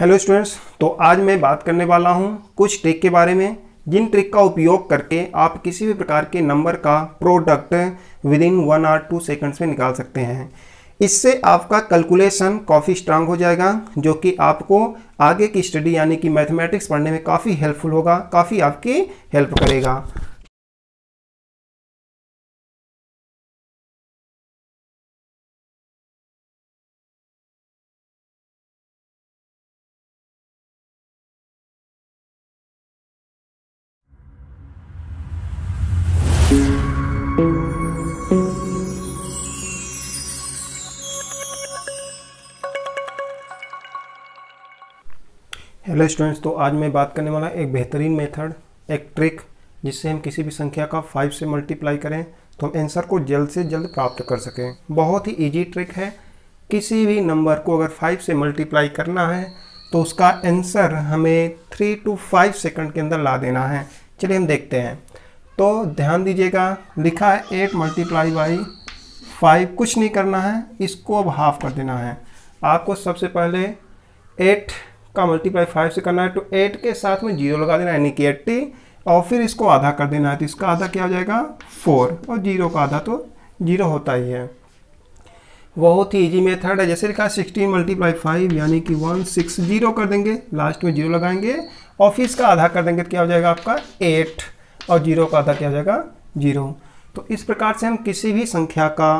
hello students तो आज मैं बात करने वाला हूं कुछ ट्रिक के बारे में जिन ट्रिक का उपयोग करके आप किसी भी प्रकार के नंबर का product within one or two seconds में निकाल सकते हैं इससे आपका कैलकुलेशन काफ़ी स्ट्रांग हो जाएगा जो कि आपको आगे की स्टडी यानी कि मैथमेटिक्स पढ़ने में काफ़ी हेल्पफुल होगा काफ़ी आपकी हेल्प करेगा हेलो स्टूडेंट्स तो आज मैं बात करने वाला एक बेहतरीन मेथड एक ट्रिक जिससे हम किसी भी संख्या का फाइव से मल्टीप्लाई करें तो हम आंसर को जल्द से जल्द प्राप्त कर सकें बहुत ही इजी ट्रिक है किसी भी नंबर को अगर फाइव से मल्टीप्लाई करना है तो उसका आंसर हमें थ्री टू फाइव सेकंड के अंदर ला देना है चलिए हम देखते हैं तो ध्यान दीजिएगा लिखा है एट मल्टीप्लाई बाई फाइव कुछ नहीं करना है इसको अब हाफ कर देना है आपको सबसे पहले एट का मल्टीप्लाई फाइव से करना है तो एट के साथ में जीरो लगा देना यानी कि एट्टी और फिर इसको आधा कर देना है तो इसका आधा क्या हो जाएगा फोर और जीरो का आधा तो जीरो होता ही है बहुत ही इजी मेथड है जैसे लिखा है सिक्सटीन मल्टीप्लाई फाइव यानी कि वन सिक्स जीरो कर देंगे लास्ट में जीरो लगाएंगे और फिर इसका आधा कर देंगे तो क्या हो जाएगा आपका एट और जीरो का आधा क्या हो जाएगा जीरो तो इस प्रकार से हम किसी भी संख्या का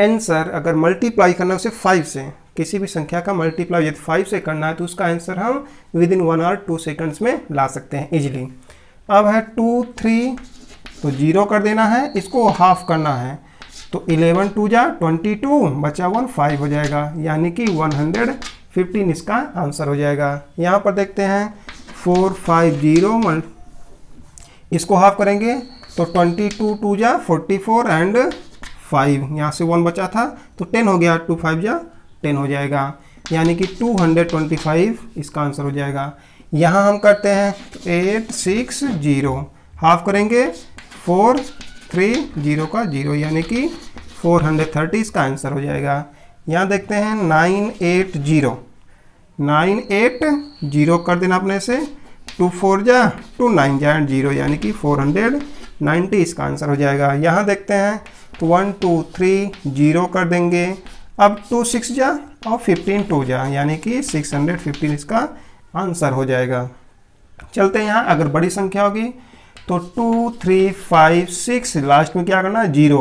एंसर अगर मल्टीप्लाई करना उसे फाइव से किसी भी संख्या का मल्टीप्लाई यदि फाइव से करना है तो उसका आंसर हम within one or two seconds में ला सकते हैं इजीली अब है टू थ्री तो जीरो कर देना है इसको हाफ करना है तो इलेवन टू जा ट्वेंटी टू बचा वन फाइव हो जाएगा यानी कि वन हंड्रेड फिफ्टीन इसका आंसर हो जाएगा यहाँ पर देखते हैं फोर फाइव जीरो इसको हाफ करेंगे तो ट्वेंटी टू टू जा फोर्टी फोर एंड फाइव यहाँ से वन बचा था तो टेन हो गया टू फाइव जा टेन हो जाएगा यानी कि टू हंड्रेड ट्वेंटी फाइव इसका आंसर हो जाएगा यहाँ हम करते हैं एट सिक्स जीरो हाफ करेंगे फोर थ्री जीरो का जीरो यानी कि फोर हंड्रेड थर्टी इसका आंसर हो जाएगा यहाँ देखते हैं nine eight zero nine eight zero कर देना अपने से टू फोर जा टू नाइन जा जीरो यानी कि फोर हंड्रेड नाइन्टी इसका आंसर हो जाएगा यहाँ देखते हैं वन टू थ्री जीरो कर देंगे अब टू सिक्स जा और फिफ्टीन टू जा यानी कि सिक्स हंड्रेड फिफ्टीन इसका आंसर हो जाएगा चलते हैं यहाँ अगर बड़ी संख्या होगी तो two three five six last में क्या करना है जीरो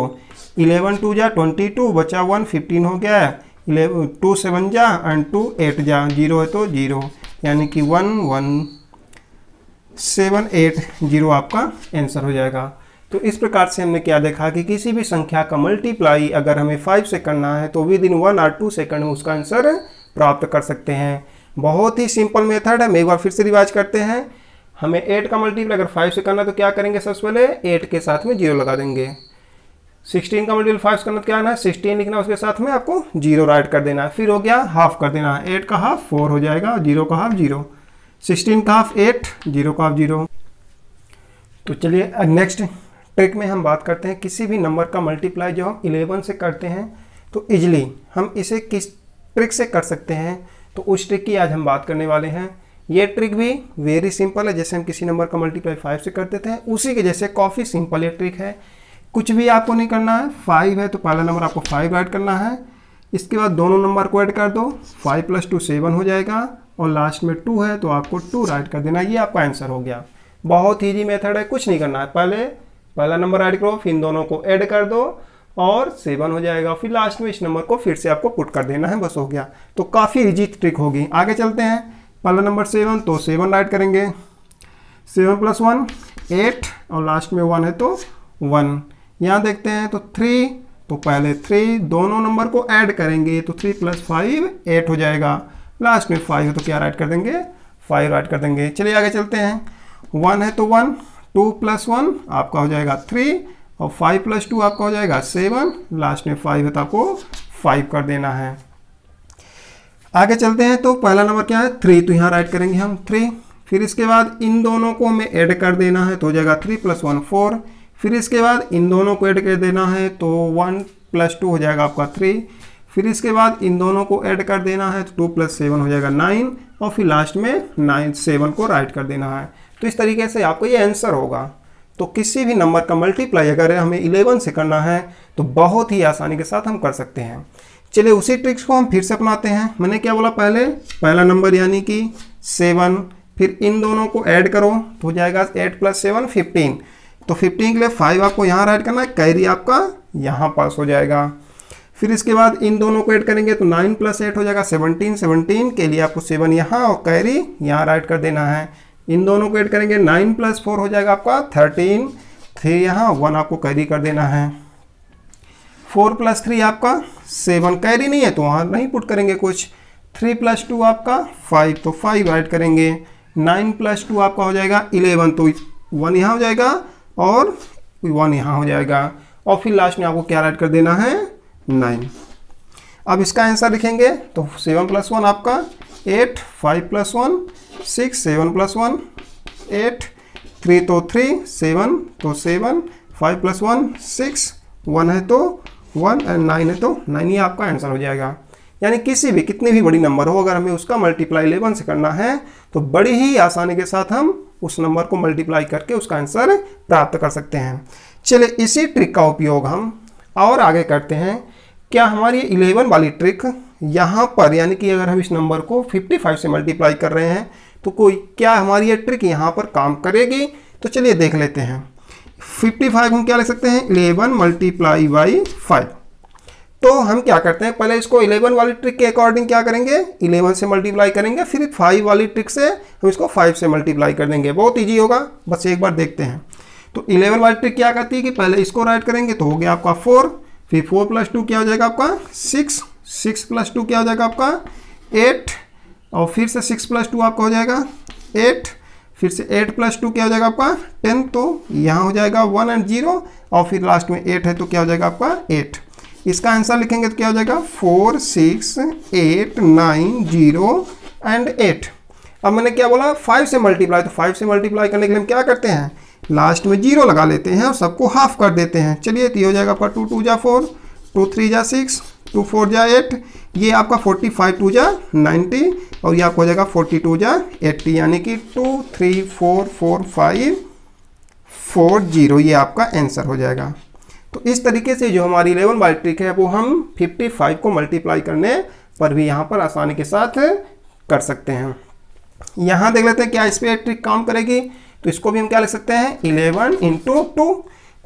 इलेवन टू जा ट्वेंटी टू बचा वन फिफ्टीन हो गया है टू सेवन जा एंड टू एट जा जीरो है तो जीरो यानी कि one one seven eight zero आपका आंसर हो जाएगा तो इस प्रकार से हमने क्या देखा कि किसी भी संख्या का मल्टीप्लाई अगर हमें फाइव से करना है तो विद इन वन और टू सेकंड में उसका आंसर प्राप्त कर सकते हैं बहुत ही सिंपल मेथड है मैं एक बार फिर से रिवाइज करते हैं हमें एट का मल्टीप्लाई अगर फाइव से करना तो क्या करेंगे सबसे पहले एट के साथ में जीरो लगा देंगे सिक्सटीन का मल्टीपल फाइव से करना तो क्या आना है सिक्सटीन लिखना उसके साथ में आपको जीरो राइट कर देना है फिर हो गया हाफ कर देना है एट का हाफ फोर हो जाएगा जीरो का हाफ जीरो सिक्सटीन का हाफ एट जीरो का हाफ जीरो तो चलिए नेक्स्ट ट्रिक में हम बात करते हैं किसी भी नंबर का मल्टीप्लाई जो हम इलेवन से करते हैं तो इजली हम इसे किस ट्रिक से कर सकते हैं तो उस ट्रिक की आज हम बात करने वाले हैं ये ट्रिक भी वेरी सिंपल है जैसे हम किसी नंबर का मल्टीप्लाई फाइव से करते थे उसी के जैसे काफ़ी सिंपल ये ट्रिक है कुछ भी आपको नहीं करना है फाइव है तो पहला नंबर आपको फाइव ऐड करना है इसके बाद दोनों नंबर को ऐड कर दो फाइव प्लस टू सेवन हो जाएगा और लास्ट में टू है तो आपको टू राइट कर देना ये आपका आंसर हो गया बहुत ईजी मेथड है कुछ नहीं करना है पहले पहला नंबर ऐड करो फिर इन दोनों को ऐड कर दो और सेवन हो जाएगा फिर लास्ट में इस नंबर को फिर से आपको पुट कर देना है बस हो गया तो काफ़ी इजी ट्रिक होगी आगे चलते हैं पहला नंबर सेवन तो सेवन ऐड करेंगे सेवन प्लस वन एट और लास्ट में वन है तो वन यहाँ देखते हैं तो थ्री तो पहले थ्री दोनों नंबर को ऐड करेंगे तो थ्री प्लस फाइव एट हो जाएगा लास्ट में फाइव है तो क्या ऐड कर देंगे फाइव ऐड कर देंगे चलिए आगे चलते हैं वन है तो वन टू प्लस वन आपका हो जाएगा थ्री और फाइव प्लस टू आपका हो जाएगा सेवन लास्ट में फाइव है तो आपको फाइव कर देना है आगे चलते हैं तो पहला नंबर क्या है थ्री तो यहाँ राइट करेंगे हम थ्री फिर इसके बाद इन दोनों को हमें ऐड कर देना है तो हो जाएगा थ्री प्लस वन फोर फिर इसके बाद इन दोनों को ऐड कर देना है तो वन प्लस टू हो जाएगा आपका थ्री फिर इसके बाद इन दोनों को ऐड कर देना है तो टू प्लस सेवन हो जाएगा नाइन और फिर लास्ट में नाइन सेवन को राइट कर देना है तो इस तरीके से आपको ये आंसर होगा तो किसी भी नंबर का मल्टीप्लाई अगर हमें इलेवन से करना है तो बहुत ही आसानी के साथ हम कर सकते हैं चलिए उसी ट्रिक्स को हम फिर से अपनाते हैं मैंने क्या बोला पहले पहला नंबर यानी कि सेवन फिर इन दोनों को ऐड करो तो हो जाएगा एट प्लस सेवन फिफ्टीन तो फिफ्टीन के लिए फाइव आपको यहाँ ऐड करना है कैरी आपका यहाँ पास हो जाएगा फिर इसके बाद इन दोनों को ऐड करेंगे तो नाइन प्लस एट हो जाएगा सेवनटीन सेवनटीन के लिए आपको सेवन यहाँ और कैरी यहाँ राइट कर देना है इन दोनों को ऐड करेंगे नाइन प्लस फोर हो जाएगा आपका थर्टीन थ्री यहाँ वन आपको कैरी कर देना है फोर प्लस थ्री आपका सेवन कैरी नहीं है तो वहाँ नहीं पुट करेंगे कुछ थ्री प्लस टू आपका फाइव तो फाइव ऐड करेंगे नाइन प्लस टू आपका हो जाएगा इलेवन तो वन यहाँ हो जाएगा और वन यहाँ हो जाएगा और फिर लास्ट में आपको क्या ऐड कर देना है नाइन अब इसका आंसर लिखेंगे तो सेवन प्लस वन आपका eight five plus one six seven plus one eight three तो थ्री सेवन तो seven five plus one six one है तो वन एंड नाइन है तो नाइन ही आपका आंसर हो जाएगा यानी किसी भी कितनी भी बड़ी नंबर हो अगर हमें उसका मल्टीप्लाई इलेवन से करना है तो बड़ी ही आसानी के साथ हम उस नंबर को मल्टीप्लाई करके उसका आंसर प्राप्त कर सकते हैं चलिए इसी ट्रिक का उपयोग हम और आगे करते हैं क्या हमारी इलेवन वाली ट्रिक यहाँ पर यानी कि अगर हम इस नंबर को 55 से मल्टीप्लाई कर रहे हैं तो कोई क्या हमारी ये ट्रिक यहाँ पर काम करेगी तो चलिए देख लेते हैं 55 हम क्या लिख सकते हैं इलेवन मल्टीप्लाई बाई फाइव तो हम क्या करते हैं पहले इसको 11 वाली ट्रिक के अकॉर्डिंग क्या करेंगे 11 से मल्टीप्लाई करेंगे फिर 5 वाली ट्रिक से हम इसको 5 से मल्टीप्लाई कर देंगे बहुत ईजी होगा बस एक बार देखते हैं तो 11 वाली ट्रिक क्या करती है कि पहले इसको राइट करेंगे तो हो गया आपका 4 फिर 4 प्लस टू क्या हो जाएगा आपका 6 6 प्लस टू क्या हो जाएगा आपका एट और फिर से सिक्स प्लस टू आपका हो जाएगा एट फिर से एट प्लस टू क्या हो जाएगा आपका टेन तो यहाँ हो जाएगा वन एंड जीरो और फिर लास्ट में एट है तो क्या हो जाएगा आपका एट इसका आंसर लिखेंगे तो क्या हो जाएगा four six eight nine zero and eight अब मैंने क्या बोला फाइव से मल्टीप्लाई तो फाइव से मल्टीप्लाई करने के लिए हम क्या करते हैं लास्ट में जीरो लगा लेते हैं और सबको हाफ कर देते हैं चलिए तो ये हो जाएगा आपका टू टू जा फोर टू थ्री जा सिक्स टू फोर जा एट ये आपका फोर्टी फाइव टू जा नाइन्टी और ये आपको हो जाएगा फोर्टी टू जा एट्टी यानी कि two three four four five four zero ये आपका आंसर हो जाएगा तो इस तरीके से जो हमारी इलेवन बाई ट्रिक है वो हम फिफ्टी फाइव को मल्टीप्लाई करने पर भी यहाँ पर आसानी के साथ कर सकते हैं यहाँ देख लेते हैं क्या इस पर ट्रिक काम करेगी तो इसको भी हम क्या लिख सकते हैं इलेवन इंटू टू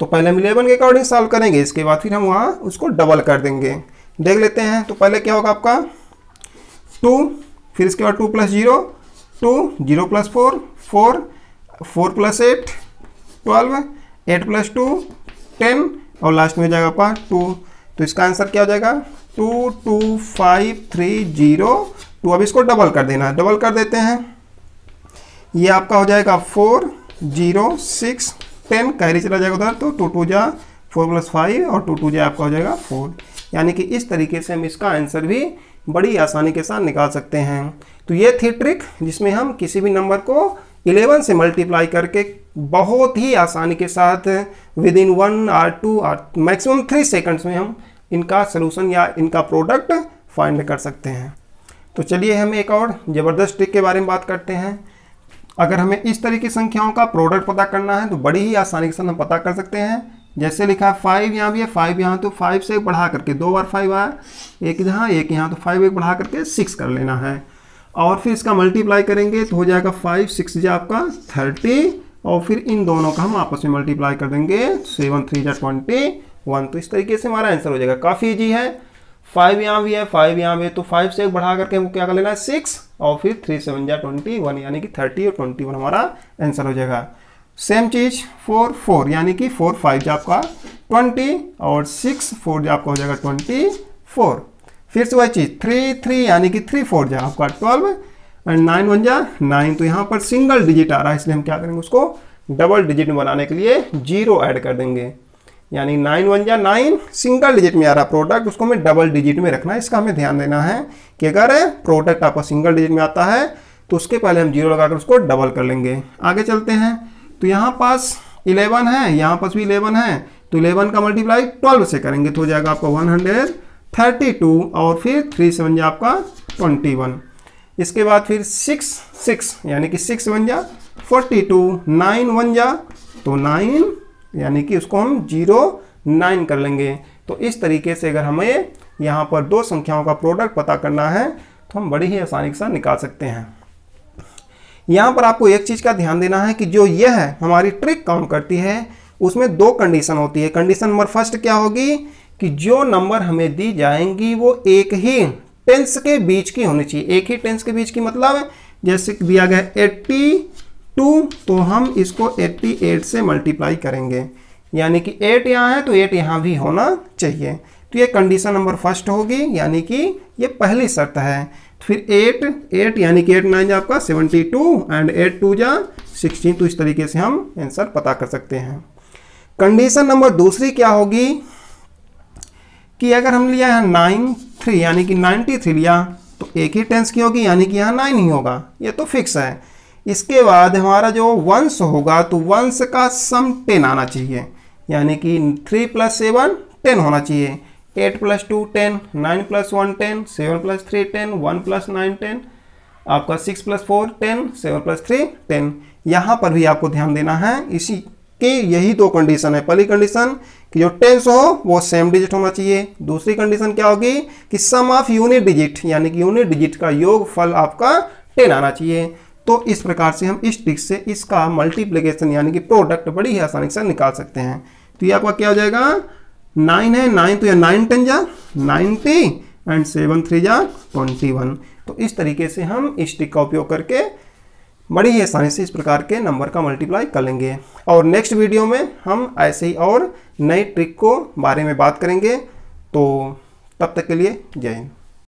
तो पहले हम इलेवन के अकॉर्डिंग सॉल्व करेंगे इसके बाद फिर हम वहाँ उसको डबल कर देंगे देख लेते हैं तो पहले क्या होगा आपका टू फिर इसके बाद two plus zero two zero plus four four four plus eight twelve eight plus two ten और लास्ट में हो जाएगा आपका टू तो इसका आंसर क्या हो जाएगा two two five three zero two अब इसको डबल कर देना डबल कर देते हैं ये आपका हो जाएगा four zero six ten carry चला जाएगा उधर तो टू टू जा फोर प्लस फाइव और टू टू जा आपका हो जाएगा फोर यानी कि इस तरीके से हम इसका आंसर भी बड़ी आसानी के साथ निकाल सकते हैं तो ये थी ट्रिक जिसमें हम किसी भी नंबर को 11 से मल्टीप्लाई करके बहुत ही आसानी के साथ within one or two or maximum three seconds में हम इनका सलूशन या इनका प्रोडक्ट फाइंड कर सकते हैं तो चलिए हम एक और ज़बरदस्त ट्रिक के बारे में बात करते हैं अगर हमें इस तरह की संख्याओं का प्रोडक्ट पता करना है तो बड़ी ही आसानी के साथ हम पता कर सकते हैं जैसे लिखा है फाइव यहाँ भी है फाइव यहाँ तो फाइव से बढ़ा करके दो बार फाइव आया एक यहाँ एक यहाँ तो फाइव एक बढ़ा करके सिक्स कर लेना है और फिर इसका मल्टीप्लाई करेंगे तो हो जाएगा फाइव सिक्स जा आपका थर्टी और फिर इन दोनों का हम आपस में मल्टीप्लाई कर देंगे सेवन थ्री या ट्वेंटी वन तो इस तरीके से हमारा आंसर हो जाएगा काफ़ी ईजी है फाइव यहाँ भी है फाइव यहाँ भी है तो फाइव से एक बढ़ा करके हमको क्या कर लेना है सिक्स और फिर थ्री सेवन या ट्वेंटी वन यानी कि थर्टी और ट्वेंटी वन हमारा आंसर हो जाएगा सेम चीज फोर फोर यानी कि फोर फाइव जो आपका ट्वेंटी और सिक्स फोर जो आपका हो जाएगा ट्वेंटी फोर फिर से वही चीज थ्री थ्री यानी कि थ्री फोर जो आपका ट्वेल्व एंड नाइन वन जा नाइन तो यहाँ पर सिंगल डिजिट आ रहा है इसलिए हम क्या करेंगे उसको डबल डिजिट में बनाने के लिए जीरो ऐड कर देंगे यानी नाइन वन या नाइन सिंगल डिजिट में आ रहा प्रोडक्ट उसको हमें डबल डिजिट में रखना है इसका हमें ध्यान देना है कि अगर प्रोडक्ट आपका सिंगल डिजिट में आता है तो उसके पहले हम जीरो लगाकर उसको डबल कर लेंगे आगे चलते हैं तो यहाँ पास इलेवन है यहाँ पास भी इलेवन है तो इलेवन का मल्टीप्लाई ट्वेल्व से करेंगे तो हो जाएगा आपका वन हंड्रेड थर्टी टू और फिर थ्री से बन जा आपका ट्वेंटी वन इसके बाद फिर सिक्स सिक्स यानी कि सिक्स बन जा फोर्टी टू नाइन बन जा तो नाइन यानी कि उसको हम जीरो नाइन कर लेंगे तो इस तरीके से अगर हमें यहाँ पर दो संख्याओं का प्रोडक्ट पता करना है तो हम बड़ी ही आसानी से निकाल सकते हैं यहाँ पर आपको एक चीज़ का ध्यान देना है कि जो यह है हमारी ट्रिक काउंट करती है उसमें दो कंडीशन होती है कंडीशन नंबर फर्स्ट क्या होगी कि जो नंबर हमें दी जाएंगी वो एक ही टेंस के बीच की होनी चाहिए एक ही टेंस के बीच की मतलब जैसे दिया गया एट्टी टू तो हम इसको एट्टी एट से मल्टीप्लाई करेंगे यानी कि एट यहाँ है तो एट यहाँ भी होना चाहिए तो ये कंडीशन नंबर फर्स्ट होगी यानी कि ये पहली शर्त है फिर एट एट यानी कि एट नाइन जा आपका seventy two and eight two जा सिक्सटीन तो इस तरीके से हम आंसर पता कर सकते हैं कंडीशन नंबर दूसरी क्या होगी कि अगर हम लिया है नाइन थ्री यानी कि नाइन्टी थ्री लिया तो एक ही टेंस की होगी यानी कि यहाँ नाइन ही होगा ये तो फिक्स है इसके बाद हमारा जो वंस होगा तो वंस का सम टेन आना चाहिए यानी कि थ्री प्लस सेवन टेन होना चाहिए eight plus two ten nine plus one ten seven plus three ten one plus nine ten आपका six plus four ten seven plus three ten यहाँ पर भी आपको ध्यान देना है इसी के यही दो कंडीशन है पहली कंडीशन कि जो टेंस हो वो सेम डिजिट होना चाहिए दूसरी कंडीशन क्या होगी कि सम ऑफ यूनिट डिजिट यानी कि यूनिट डिजिट का योग फल आपका टेन आना चाहिए तो इस प्रकार से हम इस ट्रिक से इसका मल्टीप्लीकेशन यानी कि प्रोडक्ट बड़ी ही आसानी से निकाल सकते हैं तो ये आपका क्या हो जाएगा नाइन है नाइन तो या नाइन टेन जा नाइन्टी एंड सेवन थ्री जा ट्वेंटी वन तो इस तरीके से हम स्टिक का उपयोग करके बड़ी ही आसानी से इस प्रकार के नंबर का मल्टीप्लाई कर लेंगे और नेक्स्ट वीडियो में हम ऐसे ही और नए ट्रिक को बारे में बात करेंगे तो तब तक के लिए जय हिंद